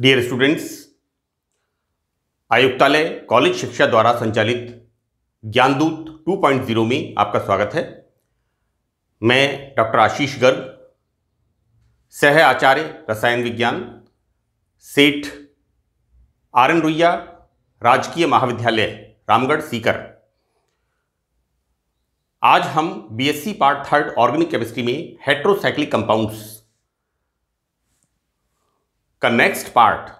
Dear students आयुक्तालय college शिक्षा द्वारा संचालित ज्ञानदूत 2.0 में आपका स्वागत है मैं डॉक्टर आशीष गर्ग सह आचार्य रसायन विज्ञान सेठ आर एन रुइया राजकीय महाविद्यालय रामगढ़ सीकर आज हम BSc part third organic chemistry में हेट्रोसाइक्लिक कंपाउंड्स का नेक्स्ट पार्ट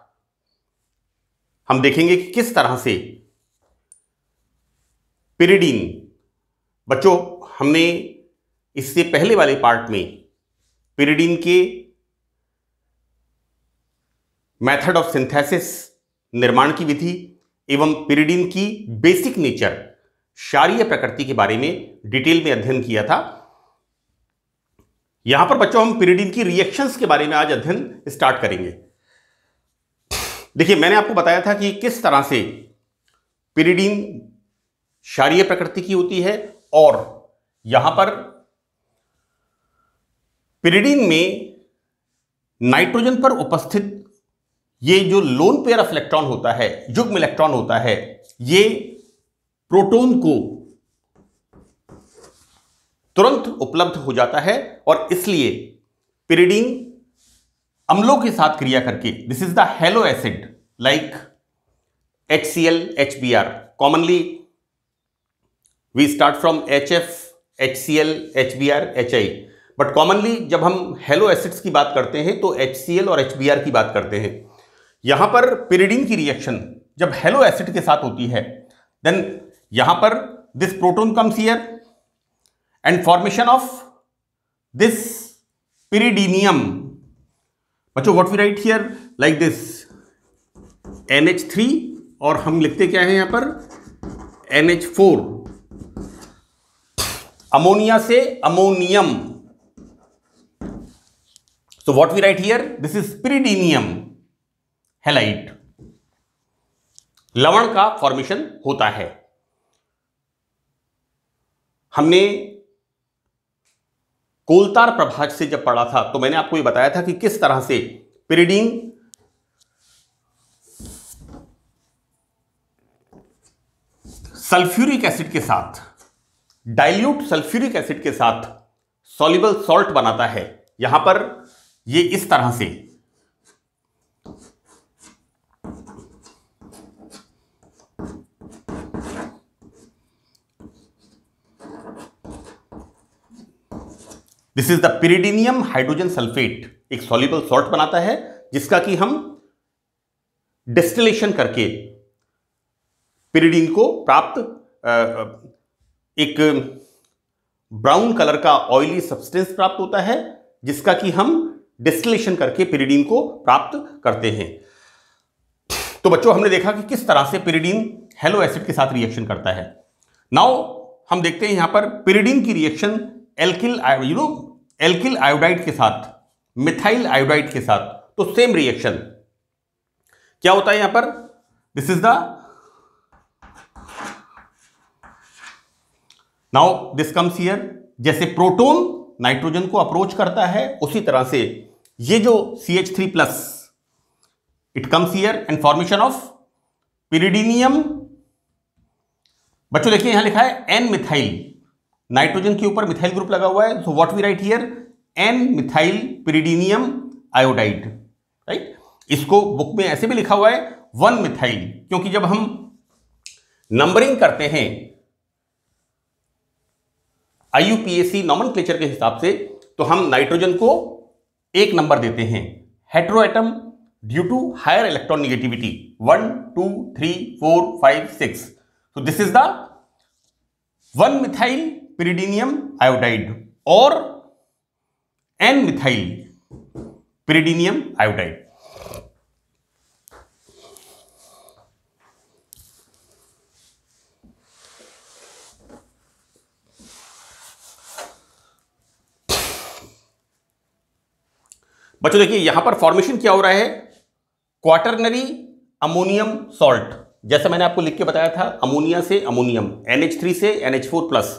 हम देखेंगे कि किस तरह से पिरीडीन बच्चों हमने इससे पहले वाले पार्ट में पिरीडीन के मेथड ऑफ सिंथेसिस निर्माण की विधि एवं पिरीडीन की बेसिक नेचर शारीय प्रकृति के बारे में डिटेल में अध्ययन किया था यहां पर बच्चों हम पिरीडीन की रिएक्शंस के बारे में आज अध्ययन स्टार्ट करेंगे देखिए मैंने आपको बताया था कि किस तरह से पिरीडीन क्षारीय प्रकृति की होती है और यहां पर पिरीडीन में नाइट्रोजन पर उपस्थित ये जो लोन पेयर ऑफ इलेक्ट्रॉन होता है युग्म इलेक्ट्रॉन होता है ये प्रोटॉन को तुरंत उपलब्ध हो जाता है और इसलिए पिरीडीन अम्लों के साथ क्रिया करके this is the halo acid like H C L H B R commonly we start from H F H C L H B R H I but commonly जब हम हेलो एसिड्स की बात करते हैं तो एच सी एल और H B R की बात करते हैं यहां पर पिरिडीन की रिएक्शन जब हेलो एसिड के साथ होती है देन यहां पर this proton comes here and formation of this pyridinium बच्चों what we write here like this N H three और हम लिखते क्या है यहां पर एन एच फोर अमोनिया से ammonium so what we write here this is pyridinium halide लवण का फॉर्मेशन होता है हमने कोलतार प्रभाग से जब पढ़ा था तो मैंने आपको ये बताया था कि किस तरह से पिरीडीन सल्फ्यूरिक एसिड के साथ डाइल्यूट सल्फ्यूरिक एसिड के साथ सॉल्युबल सॉल्ट बनाता है यहां पर ये इस तरह से this is the pyridinium hydrogen sulphate एक सॉल्यूबल सॉल्ट बनाता है जिसका कि हम डिस्टिलेशन करके पिरीडीन को प्राप्त एक ब्राउन कलर का ऑयली सब्सटेंस प्राप्त होता है जिसका कि हम डिस्टिलेशन करके पिरीडीन को प्राप्त करते हैं तो बच्चों हमने देखा कि किस तरह से पिरीडीन हेलो एसिड के साथ रिएक्शन करता है नाउ हम देखते हैं यहां पर पिरीडीन की reaction alkyl you know alkyl iodide के साथ मिथाइल आयोडाइड के साथ तो सेम रिएक्शन क्या होता है यहां पर this is the now this comes here जैसे प्रोटोन नाइट्रोजन को अप्रोच करता है उसी तरह से ये जो C H three plus it comes here and formation of pyridinium बच्चों देखिए यहां लिखा है एन मिथाइल नाइट्रोजन के ऊपर मिथाइल ग्रुप लगा हुआ है so what we write here N methyl pyridinium iodide right इसको बुक में ऐसे भी लिखा हुआ है वन मिथाइल क्योंकि जब हम नंबरिंग करते हैं आईयूपीएसी नॉमन के हिसाब से तो हम नाइट्रोजन को एक नंबर देते हैं hetero atom due to higher electronegativity one two three four five six तो this is the one methyl pyridinium iodide और एन मिथाइल पिरीडीनियम आयोडाइड बच्चों देखिए यहां पर फॉर्मेशन क्या हो रहा है क्वाटरनरी अमोनियम सॉल्ट जैसा मैंने आपको लिख के बताया था अमोनिया से अमोनियम NH3 से NH4 plus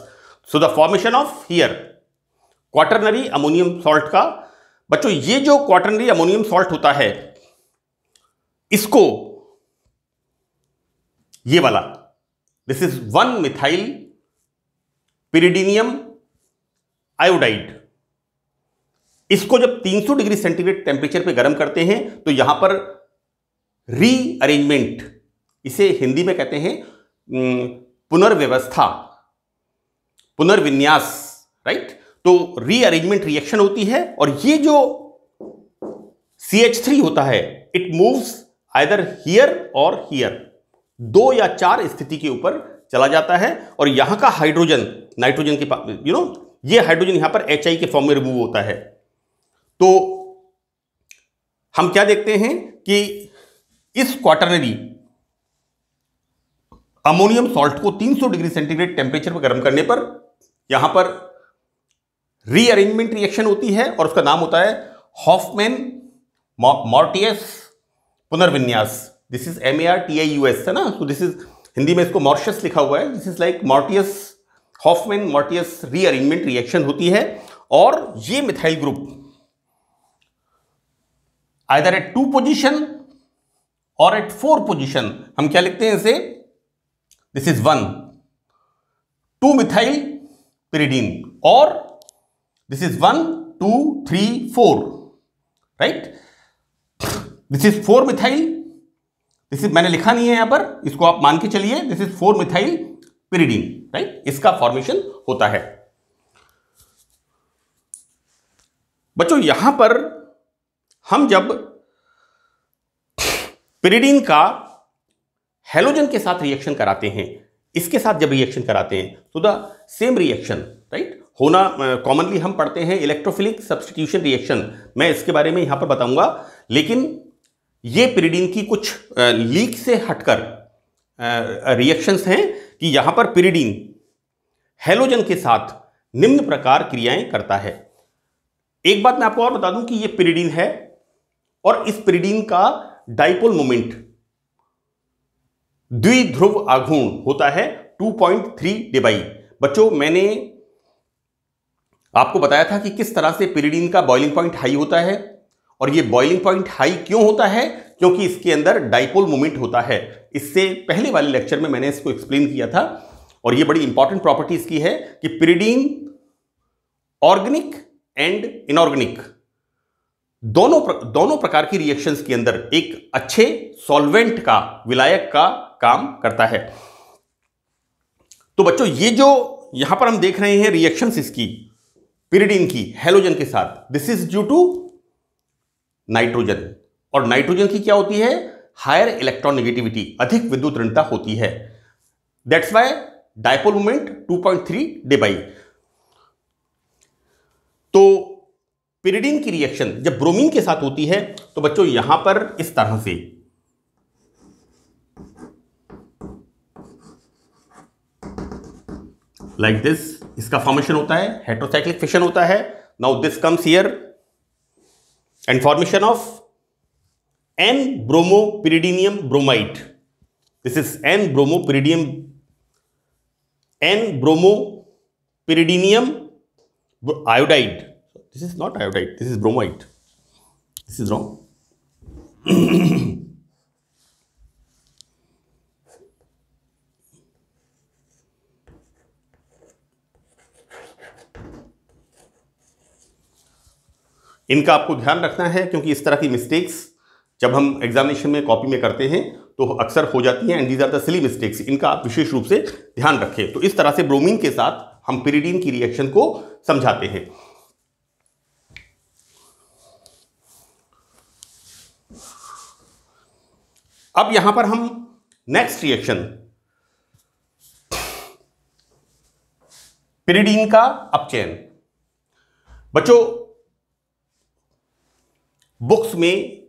so the formation of here quaternary ammonium salt का बच्चों ये जो क्वाटरनरी अमोनियम सॉल्ट होता है इसको ये वाला this is one methyl pyridinium iodide इसको जब 300 डिग्री सेंटीग्रेड टेम्परेचर पे गर्म करते हैं तो यहां पर रीअरेंजमेंट इसे हिंदी में कहते हैं पुनर्व्यवस्था पुनर्विन्यास राइट तो रीअरेंजमेंट रिएक्शन होती है और ये जो CH3 होता है इट मूव्स आइदर हियर और हियर दो या चार स्थिति के ऊपर चला जाता है और यहां का हाइड्रोजन नाइट्रोजन के पास यू नो ये हाइड्रोजन यहां पर एच के फॉर्म में रिमूव होता है तो हम क्या देखते हैं कि इस क्वार्टरनरी अमोनियम सॉल्ट को 300 डिग्री सेंटीग्रेड टेम्परेचर पर गर्म करने पर यहां पर रीअरेंजमेंट रिएक्शन होती है और उसका नाम होता है हॉफमैन मॉर्टियस पुनर्विन्यास this is M A R T I U S है ना सो दिस इज हिंदी में इसको मॉर्शियस लिखा हुआ है this is like Martius Hofmann Martius rearrangement reaction होती है और ये methyl group either at two position और एट फोर पोजिशन हम क्या लिखते हैं इसे this is one two methyl pyridine or this is 1, 2, 3, 4, right? This is 4 methyl, this is मैंने लिखा नहीं है यहां पर इसको आप मान के चलिए this is 4 methyl pyridine right इसका फॉर्मेशन होता है बच्चों यहां पर हम जब पिरीडीन का हेलोजन के साथ रिएक्शन कराते हैं इसके साथ जब रिएक्शन कराते हैं तो द सेम रिएक्शन राइट होना कॉमनली uh, हम पढ़ते हैं इलेक्ट्रोफिलिक सब्सटीट्यूशन रिएक्शन मैं इसके बारे में यहां पर बताऊंगा लेकिन ये पिरीडीन की कुछ लीक से हटकर रिएक्शंस हैं कि यहां पर पिरीडीन हेलोजन के साथ निम्न प्रकार क्रियाएं करता है एक बात मैं आपको और बता दूं कि ये पिरीडीन है और इस पिरीडीन का डाइपोल मोमेंट द्विध्रुव आघूर्ण होता है 2.3 पॉइंट डिबाई बच्चों मैंने आपको बताया था कि किस तरह से पिरीडीन का बॉइलिंग पॉइंट हाई होता है और ये बॉइलिंग पॉइंट हाई क्यों होता है क्योंकि इसके अंदर डाइपोल मोमेंट होता है इससे पहले वाले लेक्चर में मैंने इसको एक्सप्लेन किया था और ये बड़ी इंपॉर्टेंट प्रॉपर्टी इसकी है कि पिरीडीन ऑर्गेनिक एंड इनऑर्गेनिक दोनों प्र, दोनों प्रकार की रिएक्शंस के अंदर एक अच्छे सॉल्वेंट का विलायक का काम करता है तो बच्चों ये जो यहां पर हम देख रहे हैं रिएक्शन इसकी पिरिडीन की हेलोजन के साथ this is due to nitrogen और नाइट्रोजन की क्या होती है हायर इलेक्ट्रॉन नेगेटिविटी अधिक विद्युत ऋणता होती है that's why dipole movement 2.3 Debye तो पिरिडीन की रिएक्शन जब ब्रोमीन के साथ होती है तो बच्चों यहां पर इस तरह से लाइक दिस इसका फॉर्मेशन होता है हेट्रोसाइक्लिक फिशन होता है now this comes here and formation of N bromopyridinium bromide this is N bromopyridinium N pyridinium iodide this is not iodide this is bromide this is wrong इनका आपको ध्यान रखना है क्योंकि इस तरह की मिस्टेक्स जब हम एग्जामिनेशन में कॉपी में करते हैं तो अक्सर हो जाती हैं and these are the silly mistakes इनका आप विशेष रूप से ध्यान रखें तो इस तरह से ब्रोमीन के साथ हम पिरीडीन की रिएक्शन को समझाते हैं अब यहां पर हम नेक्स्ट रिएक्शन पिरीडीन का अपचयन बच्चों बुक्स में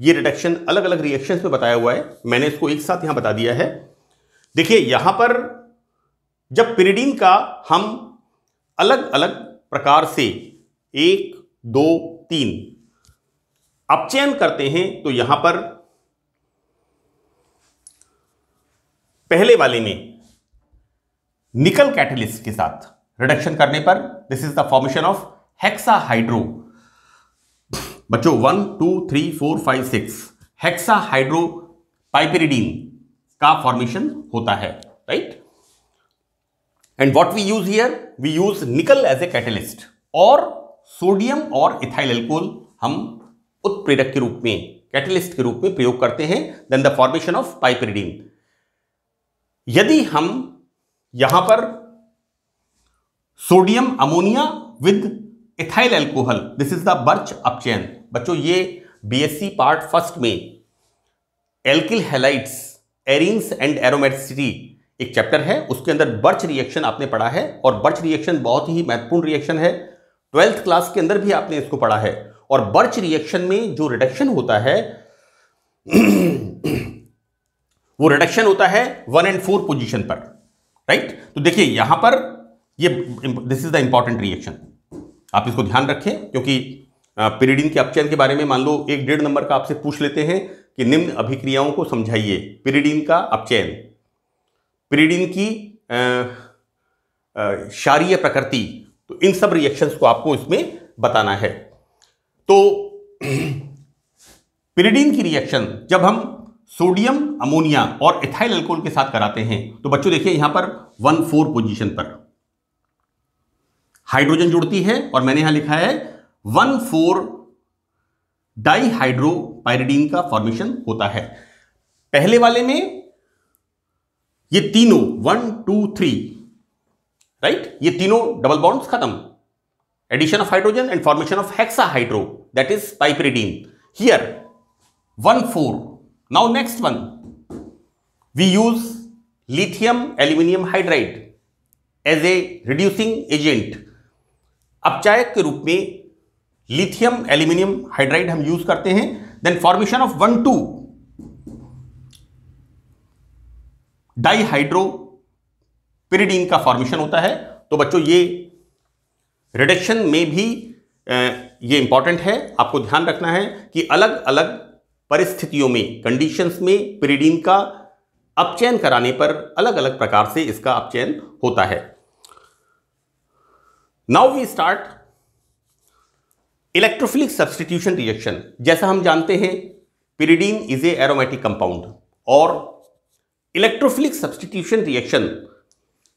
ये रिडक्शन अलग अलग रिएक्शंस में बताया हुआ है मैंने इसको एक साथ यहां बता दिया है देखिए यहां पर जब पिरीडीन का हम अलग अलग प्रकार से एक दो तीन अपचयन करते हैं तो यहां पर पहले वाले में निकल कैटलिस्ट के साथ रिडक्शन करने पर this is the formation of hexahydro बच्चों one two three four five six hexa hydro piperidine का फॉर्मेशन होता है right and what we use here we use nickel as a catalyst और सोडियम और इथाइल एल्कोहल हम उत्प्रेरक के रूप में कैटलिस्ट के रूप में प्रयोग करते हैं then the formation of piperidine यदि हम यहां पर sodium ammonia with ethyl alcohol this is the Birch upchain. बच्चों ये बीएससी पार्ट फर्स्ट में alkyl halides arenes and aromaticity एक चैप्टर है उसके अंदर बर्च रिएक्शन आपने पढ़ा है और बर्च रिएक्शन बहुत ही महत्वपूर्ण रिएक्शन है ट्वेल्थ क्लास के अंदर भी आपने इसको पढ़ा है और बर्च रिएक्शन में जो रिडक्शन होता है वो रिडक्शन होता है वन एंड फोर पोजीशन पर राइट तो देखिए यहां पर ये this is the important reaction आप इसको ध्यान रखें क्योंकि पिरीडिन के अपचयन के बारे में मान लो एक डेढ़ नंबर का आपसे पूछ लेते हैं कि निम्न अभिक्रियाओं को समझाइए पिरीडिन का अपचयन पिरीडिन की क्षारीय प्रकृति तो इन सब रिएक्शंस को आपको इसमें बताना है तो पिरीडिन की रिएक्शन जब हम सोडियम अमोनिया और इथाइल अल्कोहल के साथ कराते हैं तो बच्चों देखिए यहां पर वन फोर पोजिशन पर हाइड्रोजन जुड़ती है और मैंने यहां लिखा है वन फोर डाईहाइड्रोपायरिडीन का फॉर्मेशन होता है पहले वाले में ये तीनों वन टू थ्री राइट ये तीनों डबल बॉन्ड्स खत्म addition of hydrogen and formation of hydro that is piperidine here one four now next one we use lithium aluminium hydride as a reducing agent अपचायक के रूप में lithium aluminium hydride हम use करते हैं then formation of one two dihydro pyridine का formation होता है तो बच्चों ये रिडक्शन में भी ये इंपॉर्टेंट है आपको ध्यान रखना है कि अलग अलग परिस्थितियों में कंडीशंस में पिरीडीन का अपचयन कराने पर अलग अलग प्रकार से इसका अपचयन होता है now we start electrophilic substitution reaction जैसा हम जानते हैं pyridine is a aromatic compound और electrophilic substitution reaction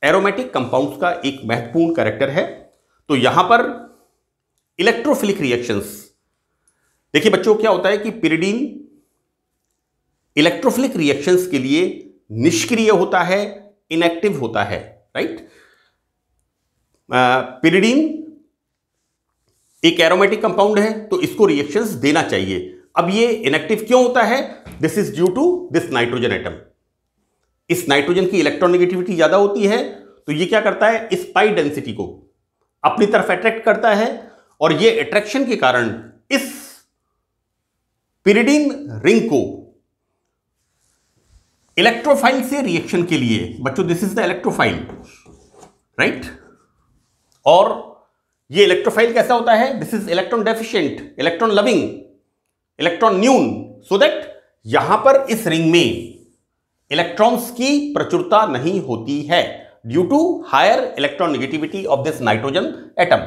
aromatic compounds का एक महत्वपूर्ण कैरेक्टर है तो यहां पर इलेक्ट्रोफिलिक रिएक्शंस देखिए बच्चों क्या होता है कि पिरिडीन इलेक्ट्रोफिलिक रिएक्शंस के लिए निष्क्रिय होता है इनएक्टिव होता है राइट पिरीडीन एक एरोमेटिक कंपाउंड है तो इसको रिएक्शन देना चाहिए अब ये इनेक्टिव क्यों होता है this is due to this nitrogen atom इस नाइट्रोजन की इलेक्ट्रॉनिगेटिविटी ज्यादा होती है तो ये क्या करता है इस पाई डेंसिटी को अपनी तरफ अट्रैक्ट करता है और ये अट्रैक्शन के कारण इस पिरिडीन रिंग को इलेक्ट्रोफाइल से रिएक्शन के लिए बच्चों this is the electrophile right और ये इलेक्ट्रोफाइल कैसा होता है this is electron deficient electron loving electron न्यून सो दैट यहां पर इस रिंग में इलेक्ट्रॉन्स की प्रचुरता नहीं होती है due to higher electronegativity of this nitrogen atom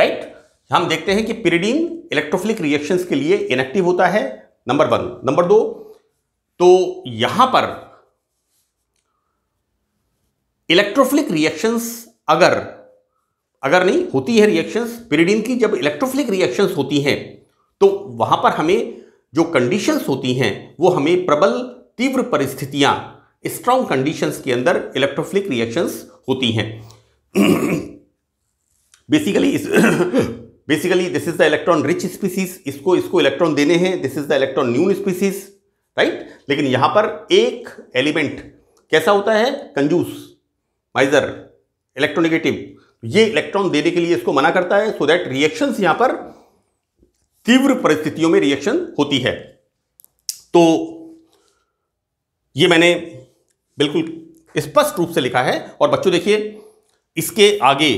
right हम देखते हैं कि पिरिडीन इलेक्ट्रोफिलिक रिएक्शन के लिए इनएक्टिव होता है नंबर वन नंबर दो तो यहां पर इलेक्ट्रोफिलिक रिएक्शंस अगर अगर नहीं होती है रिएक्शंस पिरीडिन की जब इलेक्ट्रोफिलिक रिएक्शंस होती हैं तो वहाँ पर हमें जो कंडीशंस होती हैं वो हमें प्रबल तीव्र परिस्थितियाँ स्ट्रांग कंडीशंस के अंदर इलेक्ट्रोफिलिक रिएक्शंस होती हैं बेसिकली इस basically this is the electron rich species इसको इसको इलेक्ट्रॉन देने हैं दिस इज द इलेक्ट्रॉन न्यून स्पीसीज राइट लेकिन यहां पर एक एलिमेंट कैसा होता है कंजूस माइजर इलेक्ट्रोनिगेटिव ये इलेक्ट्रॉन देने के लिए इसको मना करता है सो दैट रिएक्शन यहां पर तीव्र परिस्थितियों में रिएक्शन होती है तो ये मैंने बिल्कुल स्पष्ट रूप से लिखा है और बच्चों देखिए इसके आगे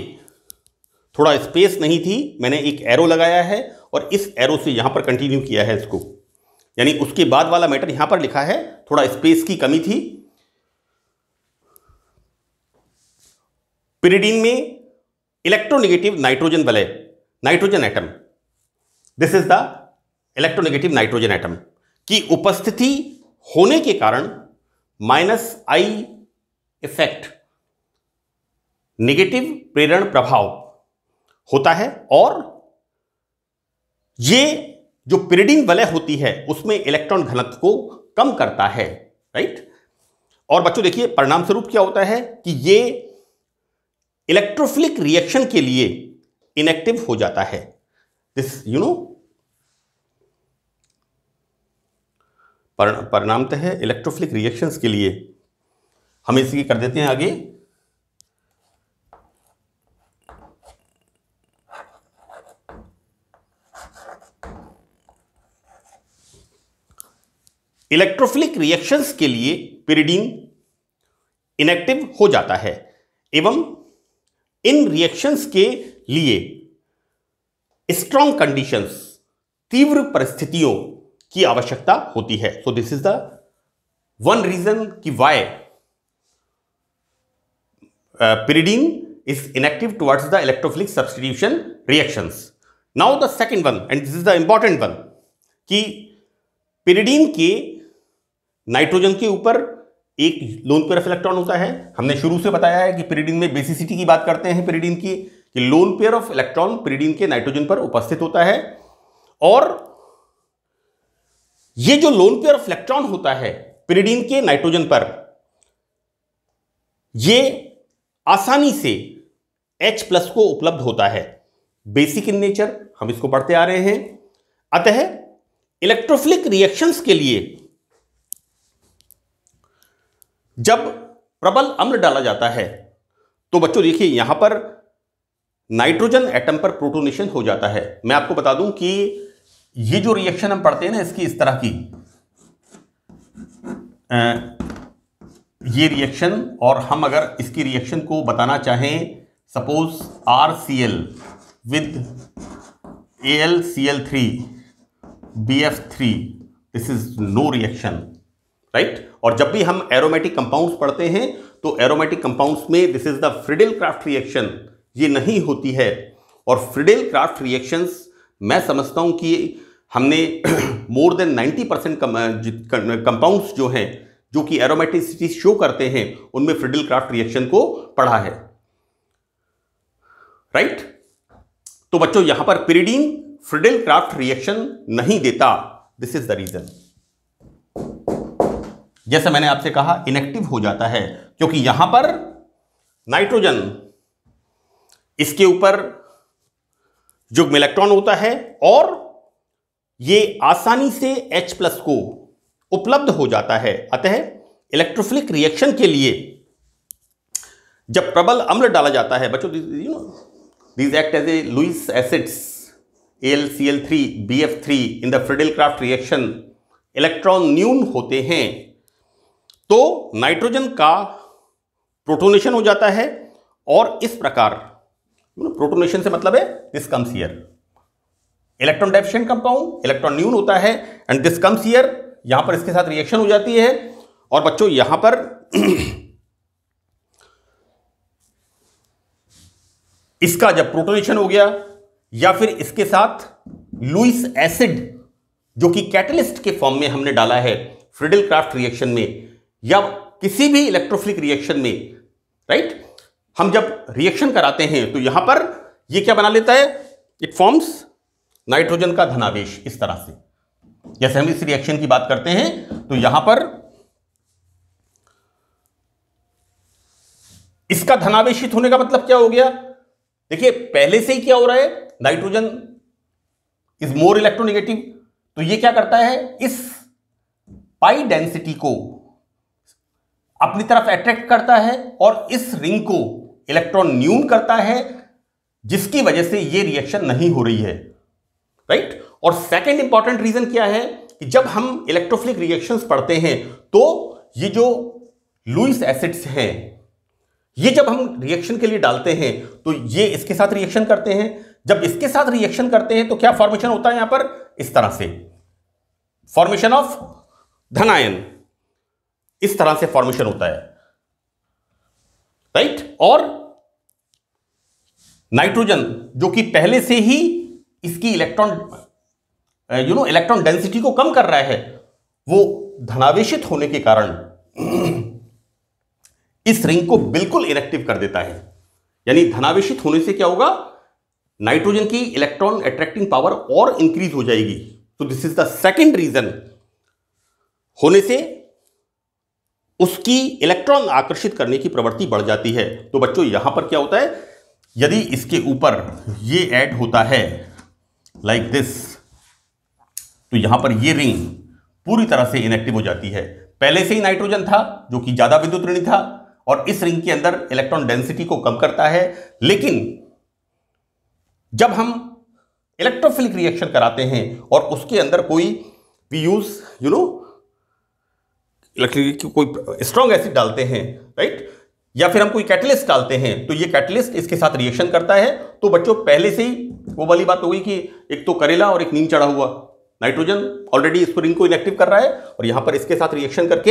थोड़ा स्पेस नहीं थी मैंने एक एरो लगाया है और इस एरो से यहां पर कंटिन्यू किया है इसको यानी उसके बाद वाला मैटर यहां पर लिखा है थोड़ा स्पेस की कमी थी पिरिडीन में इलेक्ट्रोनिगेटिव नाइट्रोजन वाले nitrogen atom this is the electronegative nitrogen atom की उपस्थिति होने के कारण माइनस आई इफेक्ट निगेटिव प्रेरण प्रभाव होता है और ये जो पिरिडीन वलय होती है उसमें इलेक्ट्रॉन घनत्व को कम करता है राइट और बच्चों देखिए परिणाम स्वरूप क्या होता है कि ये इलेक्ट्रोफिलिक रिएक्शन के लिए इनएक्टिव हो जाता है दिस यू नो है इलेक्ट्रोफिलिक रिएक्शंस के लिए हम इसकी कर देते हैं आगे इलेक्ट्रोफिलिक रिएक्शंस के लिए पिरिडीन इनएक्टिव हो जाता है एवं इन रिएक्शंस के लिए स्ट्रॉन्ग कंडीशंस तीव्र परिस्थितियों की आवश्यकता होती है so this is the one reason की why pyridine is inactive towards the electrophilic substitution reactions now the second one and this is the important one कि पिरीडीन uh, के नाइट्रोजन के ऊपर एक लोन पेयर ऑफ इलेक्ट्रॉन होता है हमने शुरू से बताया है कि पेरिडिन में बेसिसिटी की बात करते हैं पेरिडिन की कि lone pair of electron pyridine के नाइट्रोजन पर उपस्थित होता है और ये जो लोन पेयर ऑफ इलेक्ट्रॉन होता है पेरिडिन के नाइट्रोजन पर ये आसानी से H प्लस को उपलब्ध होता है बेसिक इन नेचर हम इसको पढ़ते आ रहे हैं अतः इलेक्ट्रोफिलिक रिएक्शंस के लिए जब प्रबल अम्ल डाला जाता है तो बच्चों देखिए यहां पर नाइट्रोजन एटम पर प्रोटोनेशन हो जाता है मैं आपको बता दूं कि ये जो रिएक्शन हम पढ़ते हैं ना इसकी इस तरह की ये रिएक्शन और हम अगर इसकी रिएक्शन को बताना चाहें suppose R C L with A L C L three B F three this is no reaction right और जब भी हम एरोमेटिक कंपाउंड्स पढ़ते हैं तो एरोमेटिक कंपाउंड्स में this is the Friedel Crafts reaction ये नहीं होती है और फ्रिडिल क्राफ्ट रिएक्शंस मैं समझता हूँ कि हमने मोर देन 90 परसेंट कंपाउंड्स जो हैं जो कि एरोमेटिसिटी शो करते हैं उनमें फ्रिडिल क्राफ्ट रिएक्शन को पढ़ा है राइट तो बच्चों यहां पर पिरीडीन फ्रिडल क्राफ्ट रिएक्शन नहीं देता दिस इज द रीजन जैसे मैंने आपसे कहा इनेक्टिव हो जाता है क्योंकि यहां पर नाइट्रोजन इसके ऊपर युग्म इलेक्ट्रॉन होता है और ये आसानी से H प्लस को उपलब्ध हो जाता है अतः इलेक्ट्रोफिलिक रिएक्शन के लिए जब प्रबल अम्ल डाला जाता है बच्चों you know this act as a Lewis acids L C L three B F three in the Friedel Crafts reaction electron न्यून होते हैं तो नाइट्रोजन का प्रोटोनेशन हो जाता है और इस प्रकार प्रोटोनेशन से मतलब है this comes here electron deficient compound electron न्यून होता है एंड दिस कम्स ईयर यहां पर इसके साथ रिएक्शन हो जाती है और बच्चों यहां पर इसका जब प्रोटोनेशन हो गया या फिर इसके साथ लुइस एसिड जो कि कैटलिस्ट के फॉर्म में हमने डाला है फ्रिडल क्राफ्ट रिएक्शन में या किसी भी इलेक्ट्रोफिलिक रिएक्शन में राइट हम जब रिएक्शन कराते हैं तो यहां पर ये क्या बना लेता है इट फॉर्म्स नाइट्रोजन का धनावेश इस तरह से जैसे हम इस रिएक्शन की बात करते हैं तो यहां पर इसका धनावेशित होने का मतलब क्या हो गया देखिए पहले से ही क्या हो रहा है नाइट्रोजन इज मोर इलेक्ट्रोनिगेटिव तो ये क्या करता है इस पाई डेंसिटी को अपनी तरफ अट्रैक्ट करता है और इस रिंग को इलेक्ट्रॉन न्यून करता है जिसकी वजह से ये रिएक्शन नहीं हो रही है राइट right? और सेकेंड इंपॉर्टेंट रीजन क्या है कि जब हम इलेक्ट्रोफिलिक रिएक्शंस पढ़ते हैं तो ये जो लुइस एसिड्स हैं ये जब हम रिएक्शन के लिए डालते हैं तो ये इसके साथ रिएक्शन करते हैं जब इसके साथ रिएक्शन करते हैं तो क्या फॉर्मेशन होता है यहां पर इस तरह से फॉर्मेशन ऑफ धनायन इस तरह से फॉर्मेशन होता है राइट और नाइट्रोजन जो कि पहले से ही इसकी electron you know electron density को कम कर रहा है वो धनावेशित होने के कारण इस रिंग को बिल्कुल इनेक्टिव कर देता है यानी धनावेशित होने से क्या होगा नाइट्रोजन की इलेक्ट्रॉन अट्रैक्टिंग पावर और इंक्रीज हो जाएगी तो this is the second reason होने से उसकी इलेक्ट्रॉन आकर्षित करने की प्रवृत्ति बढ़ जाती है तो बच्चों यहां पर क्या होता है यदि इसके ऊपर ये ऐड होता है लाइक like दिस तो यहां पर ये रिंग पूरी तरह से इनएक्टिव हो जाती है पहले से ही नाइट्रोजन था जो कि ज़्यादा विद्युत ऋणी था और इस रिंग के अंदर इलेक्ट्रॉन डेंसिटी को कम करता है लेकिन जब हम इलेक्ट्रोफिलिक रिएक्शन कराते हैं और उसके अंदर कोई we use you know electric की कोई स्ट्रॉन्ग एसिड डालते हैं राइट या फिर हम कोई कैटलिस्ट डालते हैं तो ये कैटलिस्ट इसके साथ रिएक्शन करता है तो बच्चों पहले से ही वो वाली बात हो गई कि एक तो करेला और एक नीम चढ़ा हुआ नाइट्रोजन ऑलरेडी इस रिंग को इलेक्टिव कर रहा है और यहां पर इसके साथ रिएक्शन करके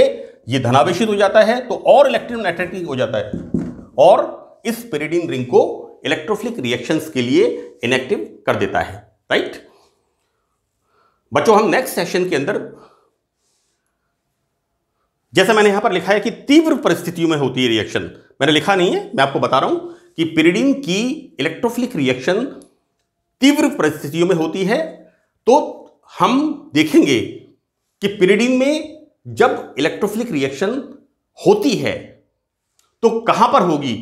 ये धनावेशित हो जाता है तो और इलेक्ट्रॉन एट्रेक्टिव हो जाता है और इस पेरिडीन रिंग को इलेक्ट्रोफिलिक रिएक्शन के लिए इनएक्टिव कर देता है राइट बच्चों हम नेक्स्ट सेशन के अंदर जैसे मैंने यहां पर लिखा है कि तीव्र परिस्थितियों में होती है रिएक्शन मैंने लिखा नहीं है मैं आपको बता रहा हूं कि पिरिडीन की इलेक्ट्रोफिलिक रिएक्शन तीव्र परिस्थितियों में होती है तो हम देखेंगे कि पिरीडिन में जब इलेक्ट्रोफिलिक रिएक्शन होती है तो कहां पर होगी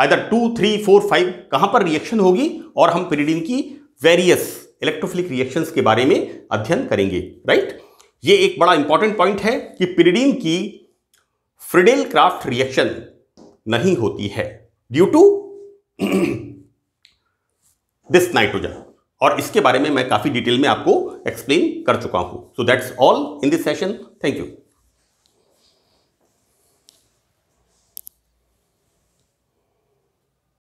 either two three four five कहां पर रिएक्शन होगी और हम पिरीडिन की वेरियस इलेक्ट्रोफिलिक रिएक्शंस के बारे में अध्ययन करेंगे राइट ये एक बड़ा इंपॉर्टेंट पॉइंट है कि पिरीडीन की फ्रिडेल क्राफ्ट रिएक्शन नहीं होती है ड्यू टू दिस नाइट्रोजन और इसके बारे में मैं काफी डिटेल में आपको एक्सप्लेन कर चुका हूं so that's all in this session thank you